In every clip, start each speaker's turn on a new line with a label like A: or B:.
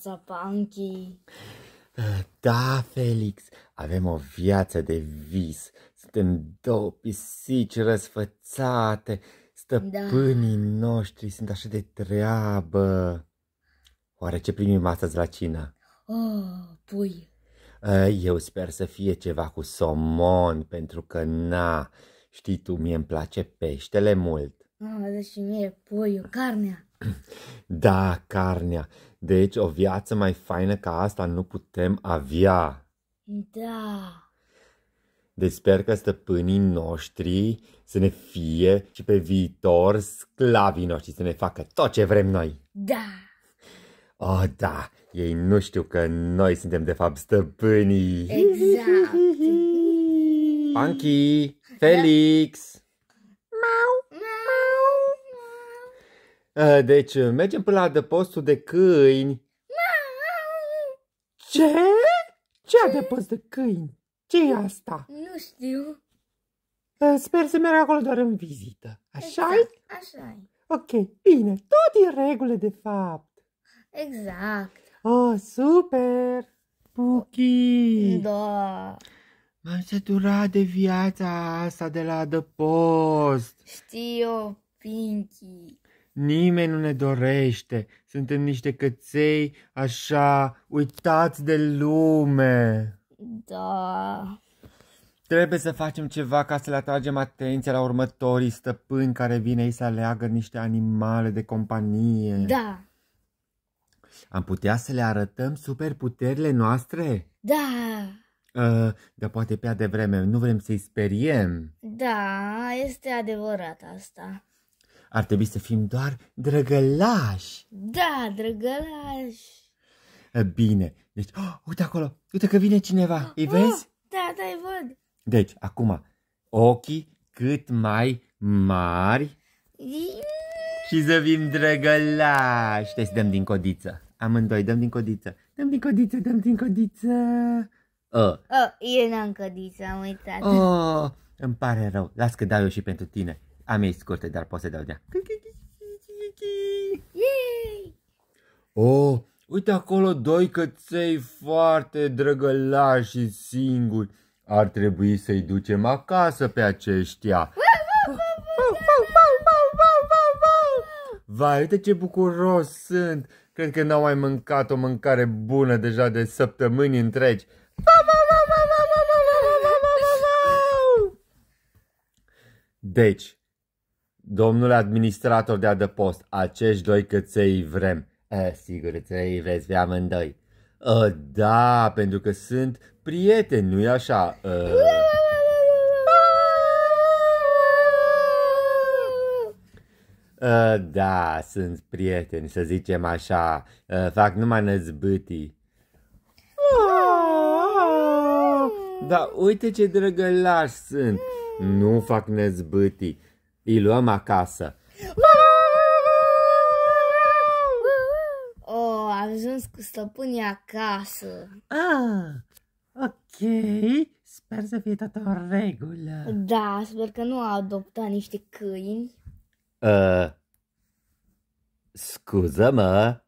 A: viața, Panchi.
B: Eh, da, Felix, avem o viață de vis. Suntem două pisici răsfățate. Stăpânii da. noștri sunt așa de treabă. Oare ce primim astăzi la cină?
A: Oh, pui.
B: Eh, eu sper să fie ceva cu somon, pentru că, na, știi tu, mie îmi place peștele mult.
A: Mamă, ah, dă și mie puiul, carnea.
B: Da, carnea. Deci o viață mai faină ca asta nu putem avea.
A: Da.
B: Deci sper că stăpânii noștri să ne fie și pe viitor sclavii noștri, să ne facă tot ce vrem noi. Da. Oh, da, ei nu știu că noi suntem de fapt stăpânii.
A: Exact.
B: Anki, Felix. Da. Eh, deci, eh, mergem până la adăpostul de câini. Ce?
C: Ce adăpost de câini? ce e asta?
A: Nu știu.
C: Eh, sper să merg acolo doar în vizită. așa e?
A: Exact, așa-i.
C: Ok, bine. Tot e regulă, de fapt.
A: Exact.
C: Oh, super! Puki.
B: Da. M-am săturat de viața asta de la adăpost.
A: Știu, Pinky.
B: Nimeni nu ne dorește. Suntem niște căței așa, uitați de lume.
A: Da.
B: Trebuie să facem ceva ca să le atragem atenția la următorii stăpâni care vin ei să aleagă niște animale de companie. Da. Am putea să le arătăm superputerile noastre? Da. Uh, dar poate pe de vreme, nu vrem să-i speriem.
A: Da, este adevărat asta.
B: Ar trebui să fim doar drăgălași.
A: Da, drăgălași.
B: Bine, deci, oh, uite acolo, uite că vine cineva, ah, îi vezi? Oh,
A: da, da, îi văd.
B: Deci, acum, ochii cât mai mari și să fim drăgălași. Deci dăm din codiță. Amândoi, dăm din codiță.
A: Dăm din codiță, dăm din codiță. Oh. Oh, eu n-am codiță, am uitat. Oh,
B: îmi pare rău. Las că dau eu și pentru tine. A mea scurtă, dar poți să dau dea. Oh, uite acolo doi căței foarte drăgălași și singuri. Ar trebui să-i ducem acasă pe aceștia. Vai, uite ce bucuros sunt! Cred că n-au mai mâncat o mâncare bună deja de săptămâni întregi. Deci, Domnule administrator de adăpost, acești doi căței vrem. E, sigur, trei vreți pe amândoi. E, da, pentru că sunt prieteni, nu-i așa? E... da, sunt prieteni, să zicem așa. fac numai năzbâtii. Ah, da, uite ce drăgălași sunt. Nu fac năzbâtii. Îi luăm acasă.
A: Oh, am ajuns cu stăpânii acasă. Ah, ok. Sper să fie tot în
C: regulă.
A: Da, sper că nu a adoptat niște câini.
B: Uh, scuză-mă,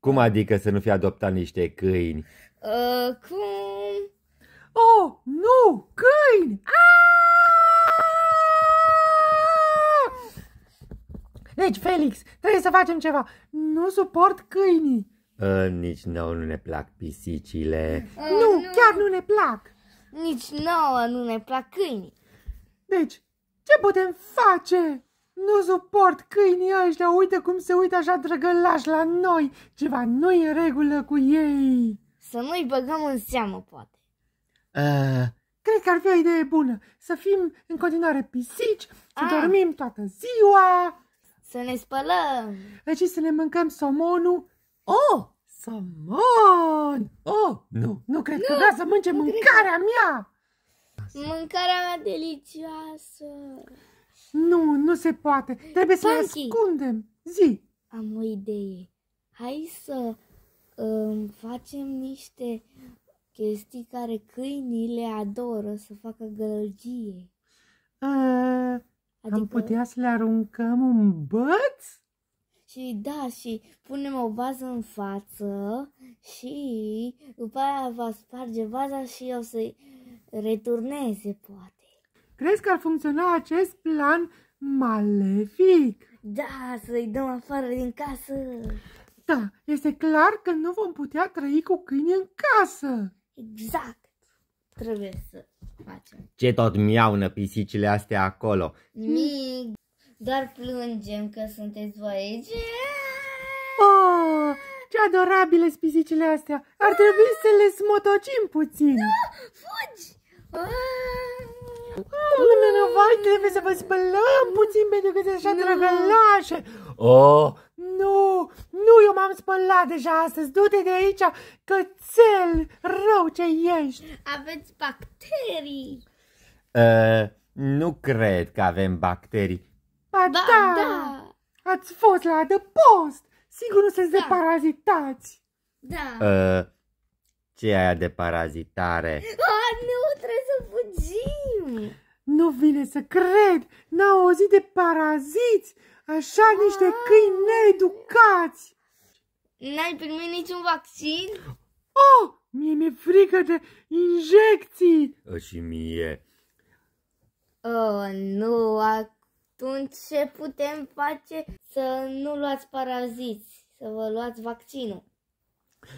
B: cum adică să nu fie adoptat niște câini?
A: Uh, cum?
C: Oh, nu, câini! Ah! Deci, Felix, trebuie să facem ceva. Nu
A: suport câinii.
B: A, ă, nici nouă nu ne plac pisicile.
A: A, ă, nu, nu, chiar nu ne plac. Nici nouă nu ne plac câinii. Deci, ce
C: putem face? Nu suport câinii ăștia, uite cum se uită așa drăgălași la noi. Ceva nu e în regulă cu ei. Să nu-i băgăm în seamă, poate. A... Ă, cred că ar fi o idee bună să fim în continuare pisici, să A. Ah. dormim toată ziua. Să ne spălăm. Deci să ne mâncăm somonul. Oh! Somon! Oh, nu, nu cred nu, că vrea să mânce mâncarea mea!
A: Mâncarea mea delicioasă! Nu, nu se poate. Trebuie să ne ascundem. Zi! Am o idee. Hai să um, facem niște chestii care câinii le adoră să facă gălăgie. Uh, Adică... Am putea
C: să le aruncăm un băț?
A: Și da, și punem o bază în față și după aia va sparge baza și o să-i returneze, poate. Crezi că ar funcționa acest plan malefic? Da, să-i dăm afară din casă.
C: Da, este clar că nu vom putea trăi cu câini în casă. Exact.
A: Trebuie să facem.
B: Ce tot miaună pisicile astea acolo?
A: Nimic, doar plângem că sunteți voi aici.
C: Oh, ah, ce adorabile pisicile astea! Ar trebui ah! să le smotocim puțin. Nu, da, fugi!
A: Aoleu, ah! vai, trebuie să vă
C: spălăm puțin pentru că sunt așa drăgălașe. Oh, nu, nu, eu m-am spălat deja astăzi. Du-te de aici, cățel rău ce ești. Aveți bacterii.
B: Uh, nu cred că avem bacterii.
C: Ba, ba da. da, ați fost la adăpost. Sigur nu sunteți da. de parazitați. Da.
B: Uh, ce aia de parazitare?
A: Oh, nu, trebuie să fugim.
C: Nu vine să cred. N-au auzit de paraziți. Așa niște ah. câini needucați!
A: N-ai primit niciun vaccin?
C: Oh, mie mi-e frică de
A: injecții!
B: Ă, și mie.
A: Oh, nu, atunci ce putem face să nu luați paraziți, să vă luați vaccinul?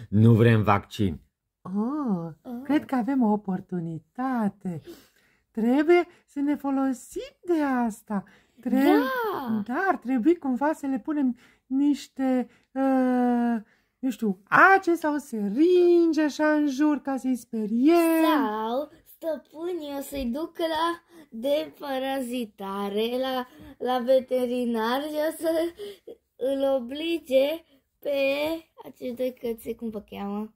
B: Nu vrem vaccin.
C: Oh, oh. cred că
A: avem o oportunitate.
C: Trebuie să ne folosim de asta Trebuie, da. Dar ar trebui cumva să le punem niște, uh, nu știu, ace sau seringe așa în jur ca să-i speriem.
A: Sau stăpânii o să-i ducă la deparazitare, la, la veterinar și o să îl oblige pe doi cățe, cum vă cheamă?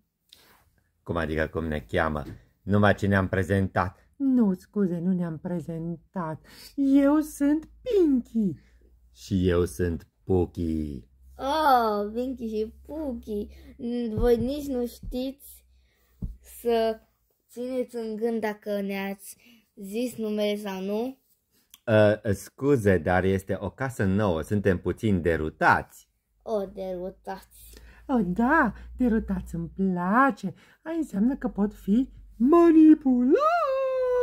B: Cum adică cum ne cheamă? Numai ce ne-am prezentat.
C: Nu, scuze, nu ne-am prezentat. Eu
A: sunt Pinky.
B: Și eu sunt Puki.
A: Oh, Pinky și Puki. Voi nici nu știți să țineți în gând dacă ne-ați zis numele sau nu.
B: Uh, uh, scuze, dar este o casă nouă. Suntem puțin derutați.
A: O, oh, derutați.
C: Oh, da, derutați îmi place. Aia înseamnă că pot fi manipulați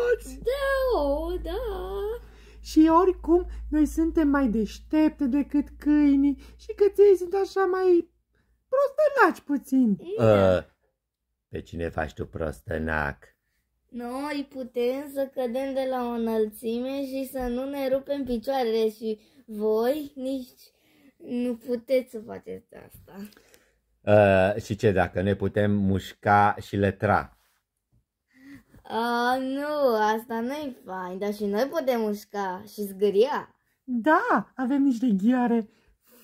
C: toți! Da, o, da! Și oricum, noi suntem mai deștepte decât câinii și căței sunt așa mai
A: prostănaci puțin.
B: Uh, pe cine faci tu prostănac?
A: Noi putem să cădem de la o înălțime și să nu ne rupem picioarele și voi nici nu puteți să faceți asta.
B: Uh, și ce dacă ne putem mușca și letra?
A: A, nu, asta nu-i fain, dar și noi putem mușca și zgâria. Da, avem niște ghiare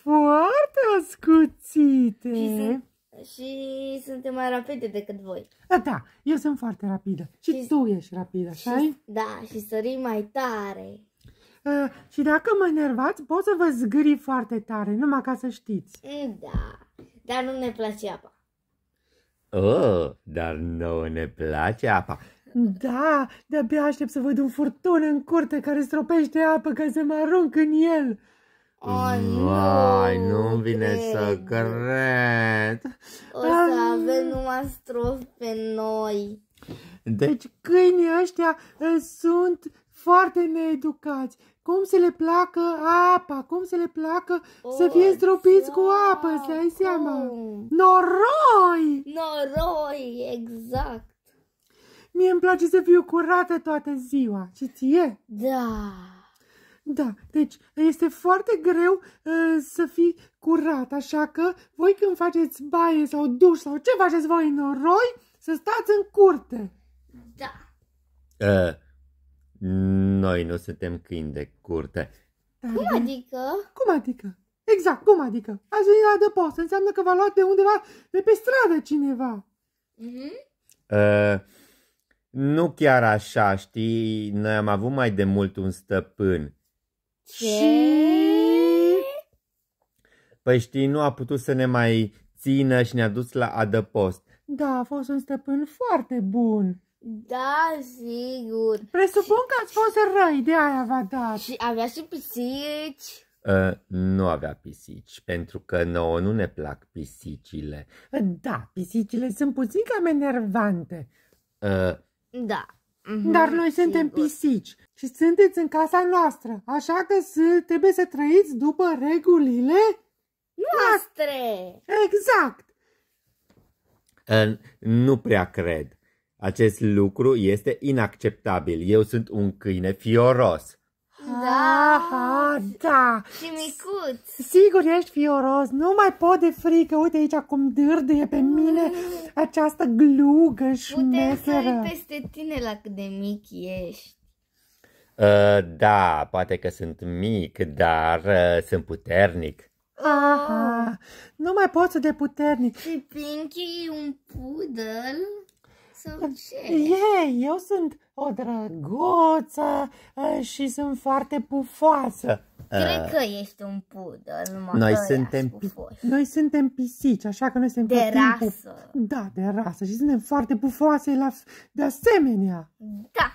A: foarte ascuțite. Și, sunt, și suntem mai rapide decât voi.
C: A, da, eu sunt foarte rapidă. Și, și tu ești rapidă, așa
A: Da, și sări mai tare.
C: A, și dacă mă enervați, pot să vă zgâri foarte tare, numai ca să știți. Mm,
A: da, dar nu ne place apa.
B: Oh, dar nouă ne place apa.
C: Da, de-abia aștept să văd un furtun în curte care stropește apă ca
A: să mă arunc în el. Ai,
B: nu nu vine cred. să cred. O să Am... Ah. avem
A: numai strof pe noi.
B: Deci
C: câinii ăștia eh, sunt foarte needucați. Cum se le placă apa, cum se le placă o, să fie zdrobiți oh, cu apă, să ai
A: seama. Noroi! Noroi, exact.
C: Mie îmi place să fiu curată toată ziua. Și ție? Da. Da, deci este foarte greu uh, să fii curat, așa că voi când faceți baie sau duș sau ce faceți voi în noroi, să stați în curte. Da.
B: Uh, noi nu suntem câini de curte.
C: Dar, cum adică? Cum adică? Exact, cum adică? Ați venit la adăpost, înseamnă că v-a luat de undeva, de pe stradă cineva. Uh -huh.
B: Uh, nu chiar așa, știi? Noi am avut mai de mult un stăpân. Ce? Păi știi, nu a putut să ne mai țină și ne-a dus la adăpost.
C: Da, a fost un stăpân foarte bun.
A: Da, sigur. Presupun că ați fost răi, de aia v-a dat. Și avea și pisici.
B: Uh, nu avea pisici, pentru că nouă nu ne plac pisicile.
C: Da, pisicile sunt puțin cam enervante. Uh, da. Mm-hmm. Dar noi suntem Sigur. pisici și sunteți în casa noastră, așa că trebuie să trăiți după regulile noastre. Exact.
B: Nu prea cred. Acest lucru este inacceptabil. Eu sunt un câine fioros.
C: Da. Aha, da. Și micuț. Sigur ești fioros. Nu mai pot de frică. Uite aici cum dârdâie pe mm. mine această glugă șmecheră. Putem să
A: peste tine la cât de mic ești.
B: Uh, da, poate că sunt mic, dar uh, sunt puternic.
A: Aha, ah.
C: nu mai pot să de
A: puternic. Și Pinky e un pudel? ce? Ei,
C: eu sunt o drăguță ă, și sunt foarte pufoasă.
B: Cred ă. că
A: ești un pudel,
B: noi suntem, puf
C: noi suntem pisici, așa că noi suntem de rasă. Timpul, da, de rasă și suntem foarte pufoase la, de asemenea. Da.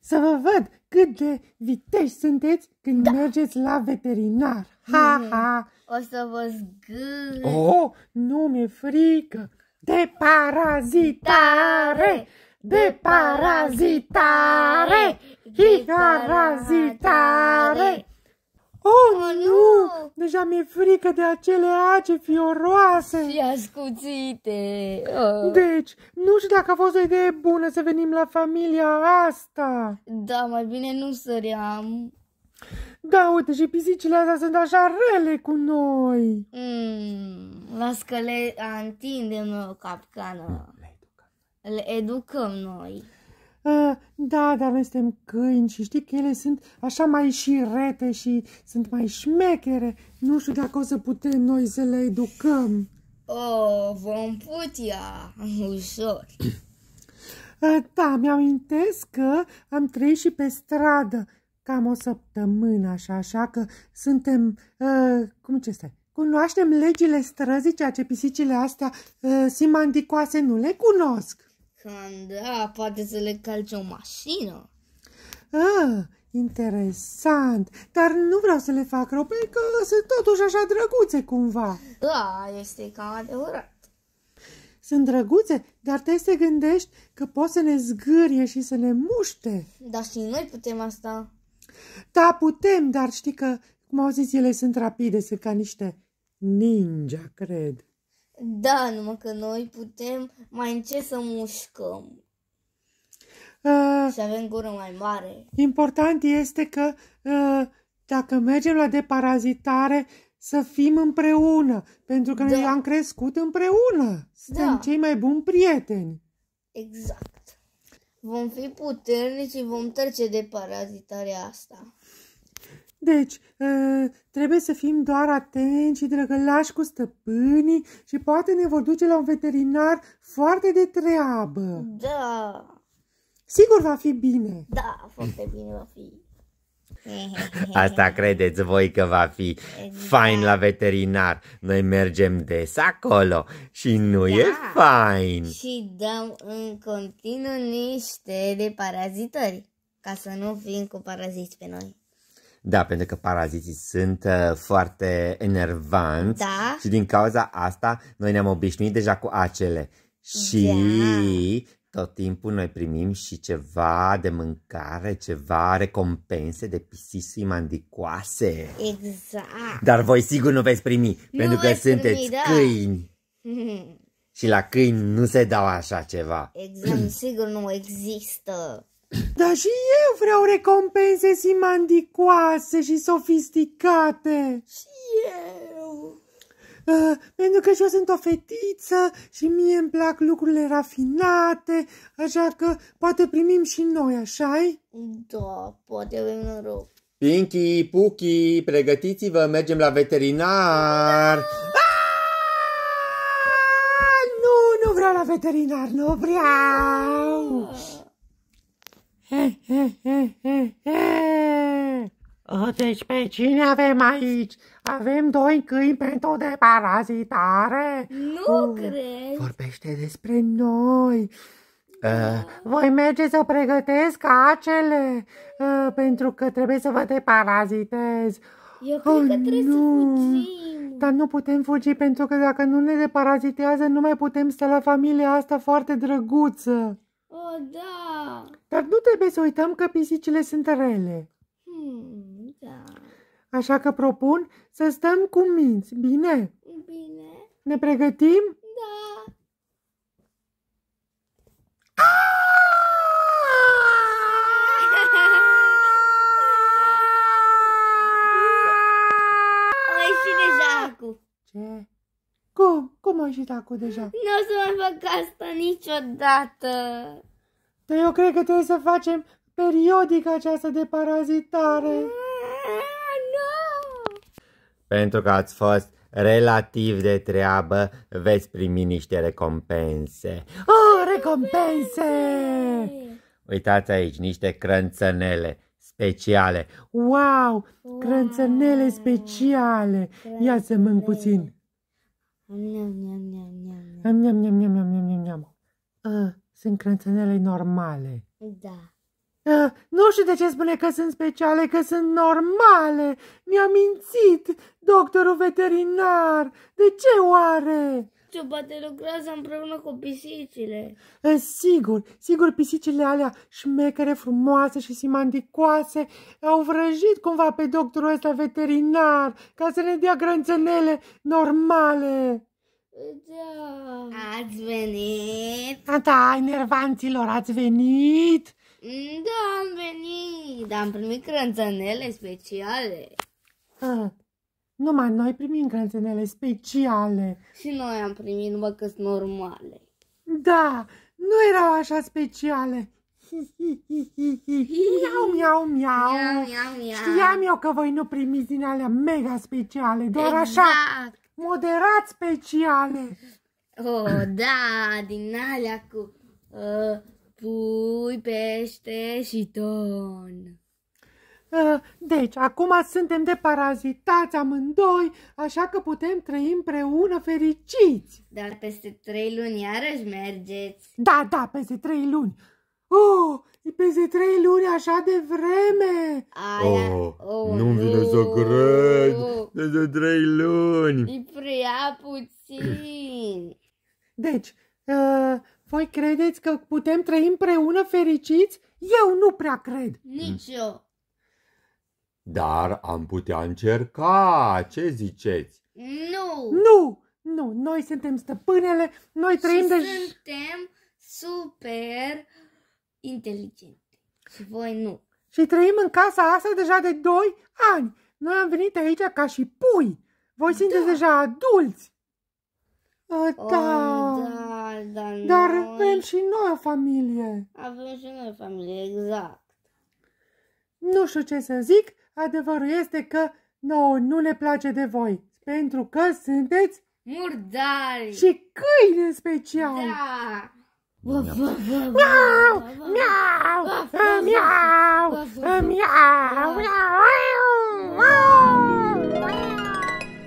C: Să vă văd cât de viteși sunteți când da. mergeți la veterinar. Ha, ha.
A: O să vă zgâr. Oh,
C: nu mi-e frică. De parazitare, de parazitare, de parazitare. Oh, nu! Deja mi-e frică de acele ace fioroase. Și ascuțite. Oh. Deci, nu știu dacă a fost o idee bună să venim la familia asta. Da, mai bine nu săream. Da, uite, și pisicile astea sunt așa rele cu noi.
A: Mm, las că le întindem noi o capcană. Le educăm. Le educăm noi.
C: Uh, da, dar noi suntem câini și știi că ele sunt așa mai și rete și sunt mai șmechere. Nu știu dacă o să putem noi să le educăm.
A: O vom putea, ușor.
C: Uh, da, mi am că am trăit și pe stradă cam o săptămână așa, așa că suntem, uh, cum ce stai, cunoaștem legile străzii, ceea ce pisicile astea uh, simandicoase nu le cunosc.
A: Da, poate să le calce o mașină.
C: Ah, interesant, dar nu vreau să le fac rău, pentru că sunt totuși așa drăguțe cumva.
A: Da, este cam adevărat.
C: Sunt drăguțe, dar te să gândești că pot să ne zgârie și să ne muște.
A: Dar și noi putem asta.
C: Da, putem, dar știi că, cum au zis, ele sunt rapide, sunt ca niște ninja, cred.
A: Da, numai că noi putem mai încet să mușcăm. Uh, și avem gură mai mare.
C: Important este că uh, dacă mergem la deparazitare, să fim împreună, pentru că da. noi am crescut împreună. Suntem da. cei mai buni prieteni.
A: Exact vom fi puternici și vom trece de parazitarea asta.
C: Deci, trebuie să fim doar atenți și drăgălași cu stăpânii și poate ne vor duce la un veterinar foarte de treabă.
A: Da. Sigur va fi bine. Da, foarte bine va fi.
B: Asta credeți voi că va fi fain la exact. veterinar. Noi mergem des acolo și nu da. e fain.
A: Și dăm în continuu niște de parazitori, ca să nu fim cu paraziți pe noi.
B: Da, pentru că paraziții sunt uh, foarte enervanți da. și din cauza asta noi ne-am obișnuit deja cu acele. Și da tot timpul noi primim și ceva de mâncare, ceva recompense de pisici mandicoase.
A: Exact. Dar
B: voi sigur nu veți primi, nu pentru că sunteți primi, da. câini. și la câini nu se dau așa ceva.
A: Exact, sigur nu există. Dar și
C: eu vreau recompense simandicoase și sofisticate. Și eu. Ah, pentru că și eu sunt o fetiță și mie îmi plac lucrurile rafinate, așa că poate primim și noi, așa -i?
A: Da, poate avem noroc.
B: Pinky, Puki, pregătiți-vă, mergem la veterinar! Aaaa! Ah! Ah! Nu, nu vreau la veterinar, nu vreau!
C: He, he, he, he, he. Uh, deci pe cine avem aici? Avem doi câini pentru deparazitare? Nu uh, cred! Vorbește despre noi! Uh, voi merge să pregătesc acele, uh, pentru că trebuie să vă deparazitez. Eu cred oh, că trebuie nu. să fugim. Dar nu putem fugi pentru că dacă nu ne deparazitează, nu mai putem sta la familia asta foarte drăguță.
A: oh, da!
C: Dar nu trebuie să uităm că pisicile sunt rele.
A: Hmm.
C: Așa că propun să stăm cu minți, bine?
A: Bine. Ne pregătim? Da. deja Ce? Cum? Cum a ieșit acum deja? Nu o să mai fac asta niciodată. Dar
C: păi eu cred că trebuie să facem periodic această deparazitare.
B: pentru că ați fost relativ de treabă, veți primi niște recompense.
C: Oh, recompense!
B: Uitați aici, niște crânțănele speciale.
C: Wow, crânțănele speciale! Ia să mânc puțin. Sunt crânțănele normale. Da. Eh, nu știu de ce spune că sunt speciale, că sunt normale. Mi-a mințit doctorul veterinar. De ce oare?
A: Ce poate lucrează împreună cu pisicile.
C: E, eh, sigur, sigur, pisicile alea șmecere frumoase și simandicoase au vrăjit cumva pe doctorul ăsta veterinar ca să ne dea grănțănele
A: normale. Da. Ați venit? da, enervanților, ați venit? Da, am venit, am primit crânțănele speciale. Ah, numai noi primim crânțănele speciale. Și noi am primit numai că sunt normale.
C: Da, nu erau așa speciale. Miau, miau, miau. Știam eu că voi nu primiți din alea mega speciale, doar exact. așa, moderat
A: speciale. Oh, da, din alea cu... Uh, pui, pește și ton. Ah,
C: deci, acum suntem deparazitați amândoi, așa că putem trăi
A: împreună fericiți. Dar peste trei luni iarăși mergeți. Da, da, peste trei
C: luni. Oh, e peste trei luni așa de vreme.
B: Aia, oh, oh, nu-mi vine să oh. cred. Peste trei luni.
A: E prea puțin.
C: Deci, uh, voi credeți că putem trăi împreună fericiți? Eu nu prea cred.
A: Nici mm. eu.
B: Dar am putea încerca, ce ziceți?
C: Nu! Nu! Nu, noi suntem stăpânele, noi și trăim de...
A: suntem super inteligente. Și
C: voi nu. Și trăim în casa asta deja de 2 ani. Noi am venit aici ca și pui. Voi da. sunteți da. deja adulți. Da. O, da
A: dar, dar noi...
C: avem și noi o familie.
A: Avem și noi o familie, exact.
C: Nu știu ce să zic, adevărul este că nouă nu ne place de voi, pentru că sunteți
A: murdari și câini în special. Da. Miau, miau, miau, miau, miau, miau.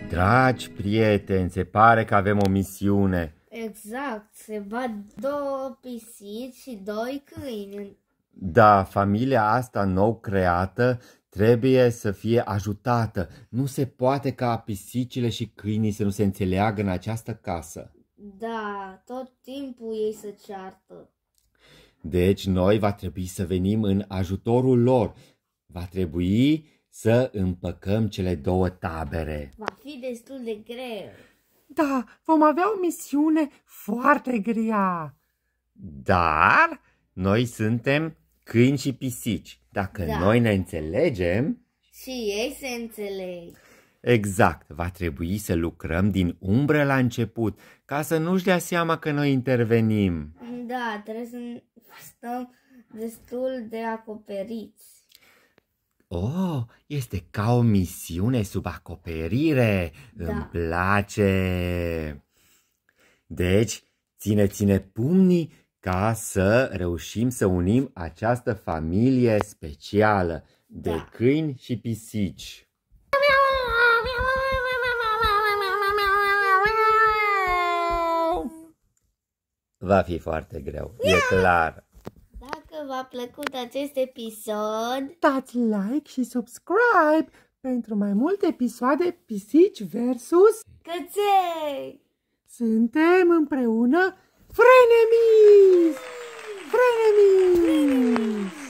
B: Dragi prieteni, se pare că avem o misiune.
A: Exact, se bat două pisici și doi câini.
B: Da, familia asta nou creată trebuie să fie ajutată. Nu se poate ca pisicile și câinii să nu se înțeleagă în această casă.
A: Da, tot timpul ei se ceartă.
B: Deci noi va trebui să venim în ajutorul lor. Va trebui să împăcăm cele două tabere.
A: Va fi destul de greu.
C: Da, vom avea o misiune foarte grea.
B: Dar noi suntem câini și pisici. Dacă da. noi ne înțelegem...
A: Și ei se înțeleg.
B: Exact, va trebui să lucrăm din umbră la început, ca să nu-și dea seama că noi intervenim.
A: Da, trebuie să stăm destul de acoperiți.
B: Oh, este ca o misiune sub acoperire. Da. Îmi place. Deci, ține, ține pumnii ca să reușim să unim această familie specială de da. câini și pisici. Va fi foarte greu, e clar
A: v-a plăcut acest episod. Dați like și
C: subscribe pentru mai multe episoade Pisici versus
A: Căței!
C: Suntem împreună frenemies! Frenemies! frenemies!